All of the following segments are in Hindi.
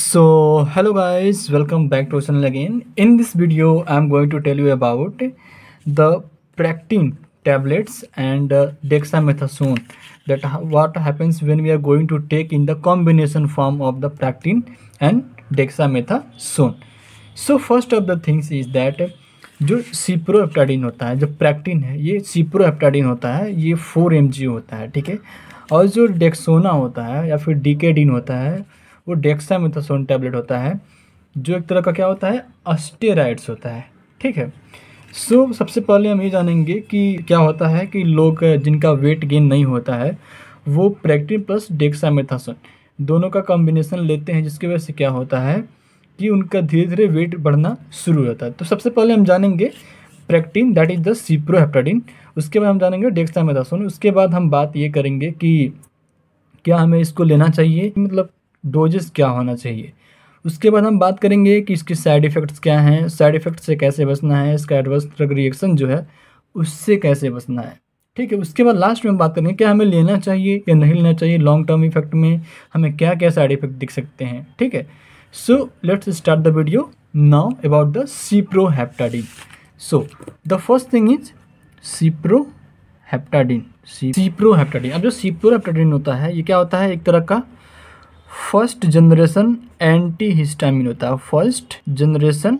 so hello guys welcome back to channel again in this video i'm going to tell you about the practin tablets and uh, dexamethasone that what happens when we are going to take in the combination form of the practin and dexamethasone so first of the things is that जो सीप्रोहेप्टाडिन होता है जो प्रैक्टिन है ये सीप्रोहेप्टाडिन होता है ये फोर एम होता है ठीक है और जो डेक्सोना होता है या फिर डिकेडिन होता है वो डेक्सामिथासोन टैबलेट होता है जो एक तरह का क्या होता है अस्टेराइड्स होता है ठीक है सो so, सबसे पहले हम ये जानेंगे कि क्या होता है कि लोग जिनका वेट गेन नहीं होता है वो प्रैक्टिन प्लस डेक्सामिथासोन दोनों का कॉम्बिनेशन लेते हैं जिसकी वजह से क्या होता है कि उनका धीरे धीरे वेट बढ़ना शुरू होता है तो सबसे पहले हम जानेंगे Practin that is the cyproheptadine उसके बाद हम जानेंगे डेक्सामिथासोन उसके बाद हम बात ये करेंगे कि क्या हमें इसको लेना चाहिए मतलब डोजेस क्या होना चाहिए उसके बाद हम बात करेंगे कि इसके साइड इफ़ेक्ट्स क्या हैं साइड इफ़ेक्ट से कैसे बचना है इसका एडवर्स ड्रग रिएक्शन जो है उससे कैसे बचना है ठीक है उसके बाद लास्ट में हम बात करेंगे क्या हमें लेना चाहिए या नहीं लेना चाहिए लॉन्ग टर्म इफेक्ट में हमें क्या क्या साइड इफेक्ट दिख सकते हैं ठीक है so let's start the video now about the cyproheptadine so the first thing is cyproheptadine cyproheptadine अब जो सीप्रो हैप्टाडिन होता है ये क्या होता है एक तरह का फर्स्ट जनरेशन एंटी हिस्टामिन होता है फर्स्ट जनरेशन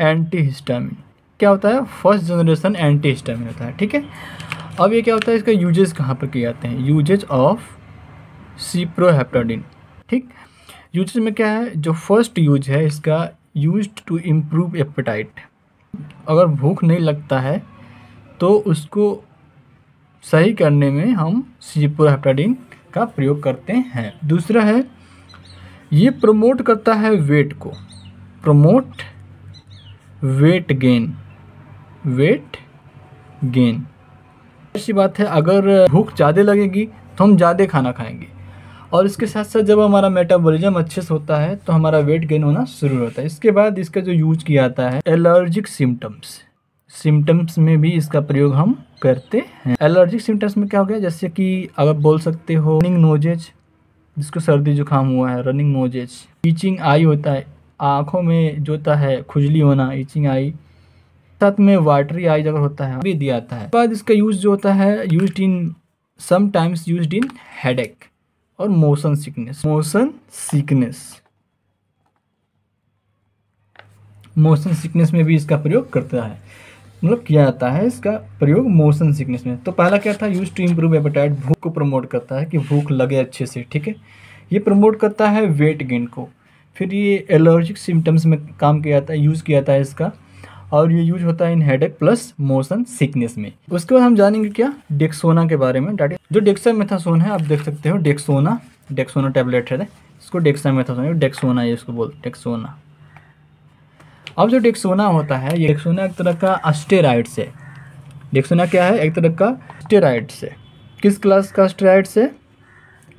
एंटी हिस्टामिन क्या होता है फर्स्ट जनरेशन एंटी हिस्टामिन होता है ठीक है अब ये क्या होता है इसका यूजेज कहाँ पर किए जाते हैं यूजेज ऑफ सीप्रोहेप्टाडिन ठीक यूजेज में क्या है जो फर्स्ट यूज है इसका यूज टू इम्प्रूव एपेटाइट अगर भूख नहीं लगता है तो उसको सही करने में हम सीप्रोहेप्टाडिन का प्रयोग करते हैं दूसरा है ये प्रमोट करता है वेट को promote weight gain weight gain ऐसी बात है अगर भूख ज़्यादा लगेगी तो हम ज़्यादा खाना खाएंगे और इसके साथ साथ जब हमारा मेटाबॉलिज्म अच्छे से होता है तो हमारा वेट गेन होना शुरू होता है इसके बाद इसका जो यूज किया जाता है एलर्जिक सिम्टम्स सिम्टम्स में भी इसका प्रयोग हम करते हैं एलर्जिक सिम्टम्स में क्या हो गया जैसे कि अब आप बोल सकते हो रनिंग नोजेज जिसको सर्दी जुकाम हुआ है रनिंग नोजेज ईचिंग आई होता है आँखों में जो होता है खुजली होना ईचिंग आई साथ में वाटरी आई अगर होता है भी दिया आता है बाद इसका यूज़ जो होता है use in sometimes use in headache और motion sickness motion sickness motion sickness में भी इसका प्रयोग करता है मतलब किया जाता है इसका प्रयोग मोशन सिकनेस में तो पहला क्या था यूज टू इम्प्रूव एपेटाइट भूख को प्रमोट करता है कि भूख लगे अच्छे से ठीक है ये प्रमोट करता है वेट गेन को फिर ये एलर्जिक सिम्टम्स में काम किया जाता है यूज़ किया जाता है इसका और ये यूज होता है in head plus motion sickness में उसके बाद हम जानेंगे क्या डेक्सोना के बारे में डाटे जो डेक्सा मेथासोन है आप देख सकते हो डेक्सोना डेक्सोना टेबलेट है इसको डेक्सा मेथासोन डेक्सोना ये इसको बोल डेक्सोना अब जो डेक्सोना होता है ये डिक्सोना एक तरह का अस्टेराइड्स है डेक्सोना क्या है एक तरह का स्टेराइड है किस क्लास का अस्टेराइड्स है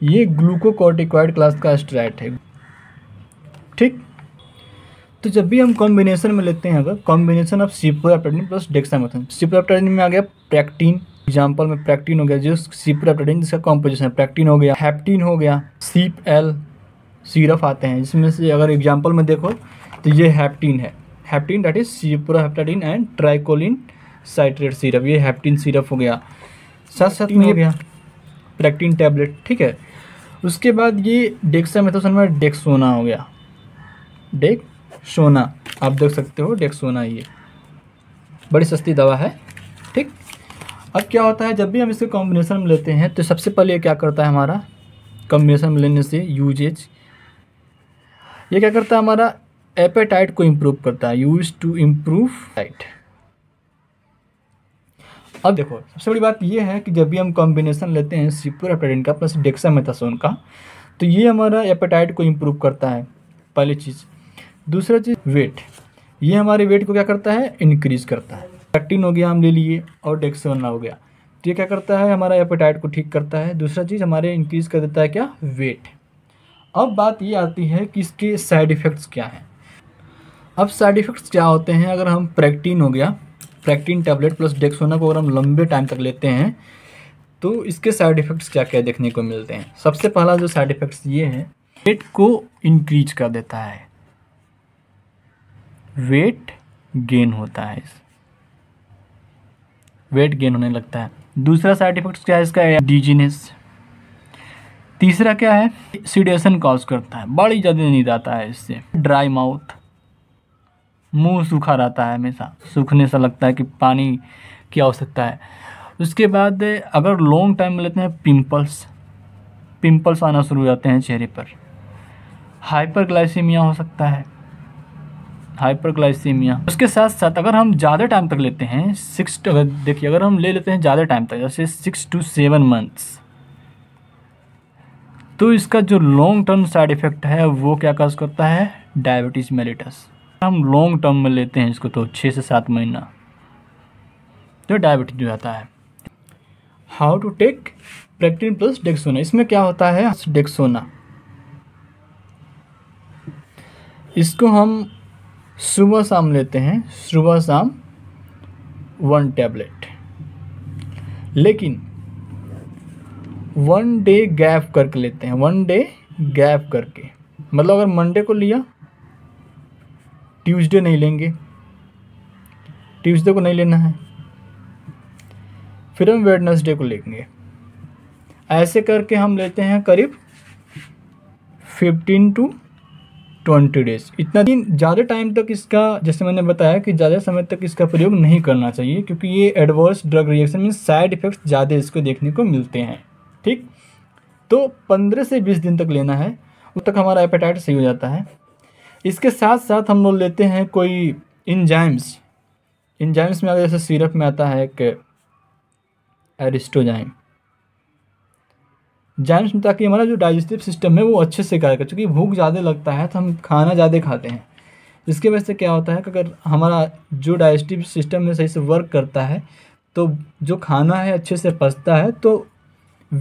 ये ग्लूकोकॉर्टिकॉइड क्लास का अस्टेराइड है ठीक तो जब भी हम कॉम्बिनेशन में लेते हैं अगर combination of cyproheptadine plus dexamethasone cyproheptadine में आ गया प्रैक्टीन एग्जाम्पल में प्रैक्टीन हो गया जो सिप्रोपेप्टाइडिन जिसका कॉम्पोजिशन है प्रैक्टीन हो गया हैप्टीन हो गया सीप एल सीरफ आते हैं जिसमें से अगर एग्जाम्पल में देखो तो ये हैप्टीन है Heptin that is cyproheptadine and tricholine citrate syrup ये हेप्टीन सिरप हो गया साथ साथ में भैया टैबलेट ठीक है उसके बाद ये डेक्सामेथोसन में डेक्सोना हो गया डेक सोना आप देख सकते हो डेक्सोना ये बड़ी सस्ती दवा है ठीक अब क्या होता है जब भी हम इसके कॉम्बिनेशन में लेते हैं तो सबसे पहले ये क्या करता है हमारा कॉम्बिनेशन में लेने से यूजेज ये क्या करता है हमारा एपेटाइट को इम्प्रूव करता है यूज टू इम्प्रूव डाइट अब देखो सबसे बड़ी बात यह है कि जब भी हम कॉम्बिनेशन लेते हैं एपेटाइन का प्लस मेथासोन का तो ये हमारा एपेटाइट को इम्प्रूव करता है पहली चीज़ दूसरा चीज़ वेट ये हमारे वेट को क्या करता है इंक्रीज़ करता है पैक्टिन हो गया हम ले लिए और डेक्सा हो गया तो ये क्या करता है हमारा एपेटाइट को ठीक करता है दूसरा चीज़ हमारे इंक्रीज़ कर देता है क्या वेट अब बात ये आती है कि इसके साइड इफ़ेक्ट्स क्या हैं अब साइड इफ़ेक्ट्स क्या होते हैं अगर हम प्रैक्टीन हो गया प्रैक्टीन टैबलेट प्लस डेक्सोना को अगर हम लंबे टाइम तक लेते हैं तो इसके साइड इफ़ेक्ट्स क्या क्या देखने को मिलते हैं सबसे पहला जो साइड इफ़ेक्ट्स ये हैं वेट को इंक्रीज कर देता है वेट गेन होता है वेट गेन होने लगता है दूसरा साइड इफ़ेक्ट्स क्या है इसका डिजीनेस तीसरा क्या है सीडेशन कॉज करता है बड़ी ज़्यादा नींद आता है इससे ड्राई माउथ मुंह सूखा रहता है हमेशा सूखने से लगता है कि पानी की आवश्यकता है उसके बाद अगर लॉन्ग टाइम लेते हैं पिंपल्स पिंपल्स आना शुरू हो जाते हैं चेहरे पर हाइपर हो सकता है हाइपर उसके साथ साथ अगर हम ज़्यादा टाइम तक लेते हैं सिक्स अगर देखिए अगर हम ले लेते हैं ज़्यादा टाइम तक जैसे सिक्स टू सेवन मंथ्स तो इसका जो लॉन्ग टर्म साइड इफ़ेक्ट है वो क्या काज करता है डायबिटीज़ मेलिटस हम लॉन्ग टर्म में लेते हैं इसको तो छः से सात महीना तो डायबिटीज हो जाता है how to take Practin plus Dexona इसमें क्या होता है डेक्सोना इसको हम सुबह शाम लेते हैं सुबह शाम वन टैबलेट लेकिन वन डे गैप करके लेते हैं वन डे गैप करके मतलब अगर मंडे को लिया ट्यूसडे नहीं लेंगे ट्यूसडे को नहीं लेना है फिर हम वेडनेसडे को लेंगे ऐसे करके हम लेते हैं करीब फिफ्टीन टू ट्वेंटी डेज इतना दिन ज़्यादा टाइम तक इसका जैसे मैंने बताया कि ज़्यादा समय तक इसका प्रयोग नहीं करना चाहिए क्योंकि ये एडवर्स ड्रग रिएक्शन में साइड इफ़ेक्ट्स ज़्यादा इसको देखने को मिलते हैं ठीक तो पंद्रह से बीस दिन तक लेना है उस तक हमारा एपेटाइट सही हो जाता है इसके साथ साथ हम लोग लेते हैं कोई इंजाइम्स इंजाइम्स में अगर जैसे सिरप में आता है एक एरिस्टोजाइम जाइम्स में ताकि हमारा जो डाइजेस्टिव सिस्टम है वो अच्छे से कार्य करे क्योंकि भूख ज़्यादा लगता है तो हम खाना ज़्यादा खाते हैं इसके वजह से क्या होता है कि अगर हमारा जो डाइजेस्टिव सिस्टम में सही से वर्क करता है तो जो खाना है अच्छे से पचता है तो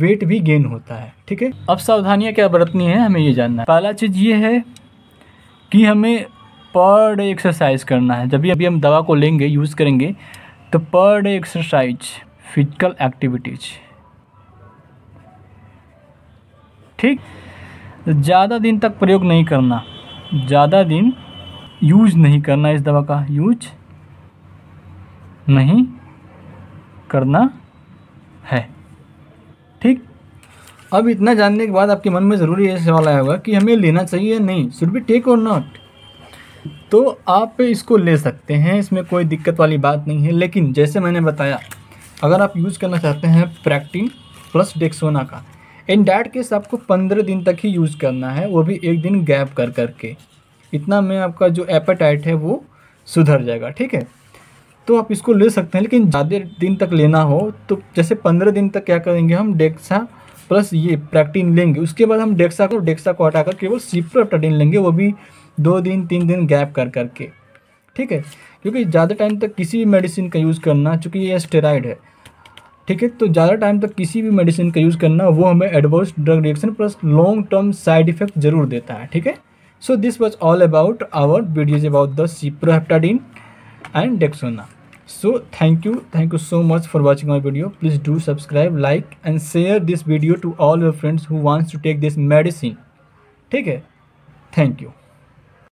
वेट भी गेन होता है ठीक है अब सावधानियाँ क्या बरतनी है हमें ये जानना है पहला चीज़ ये है कि हमें पर डे एक्सरसाइज करना है जब भी अभी हम दवा को लेंगे यूज़ करेंगे तो per day exercise physical activities ठीक ज़्यादा दिन तक प्रयोग नहीं करना ज़्यादा दिन यूज नहीं करना इस दवा का यूज नहीं करना है ठीक अब इतना जानने के बाद आपके मन में ज़रूर ये सवाल आया होगा कि हमें लेना चाहिए या नहीं should be take or not तो आप इसको ले सकते हैं इसमें कोई दिक्कत वाली बात नहीं है लेकिन जैसे मैंने बताया अगर आप यूज़ करना चाहते हैं प्रैक्टिन प्लस डेक्सोना का इन डैट केस आपको पंद्रह दिन तक ही यूज़ करना है वो भी एक दिन गैप कर करके इतना में आपका जो एपेटाइट है वो सुधर जाएगा ठीक है तो आप इसको ले सकते हैं लेकिन ज़्यादा दिन तक लेना हो तो जैसे पंद्रह दिन तक क्या करेंगे हम डेक्सा प्लस ये प्रैक्टिन लेंगे उसके बाद हम डेक्सा को डेक्सा को हटा कर केवल सिप्रोपेक्टाडिन लेंगे वो भी दो दिन तीन दिन गैप कर करके ठीक है क्योंकि ज़्यादा टाइम तक किसी भी मेडिसिन का यूज़ करना चूँकि ये स्टेराइड है ठीक है तो ज़्यादा टाइम तक किसी भी मेडिसिन का यूज़ करना वो हमें adverse drug reaction plus long term side effect जरूर देता है ठीक है so this was all about our videos about the cyproheptadine and Dexona so thank you thank you so much for watching our video please do subscribe like and share this video to all your friends who wants to take this medicine take care thank you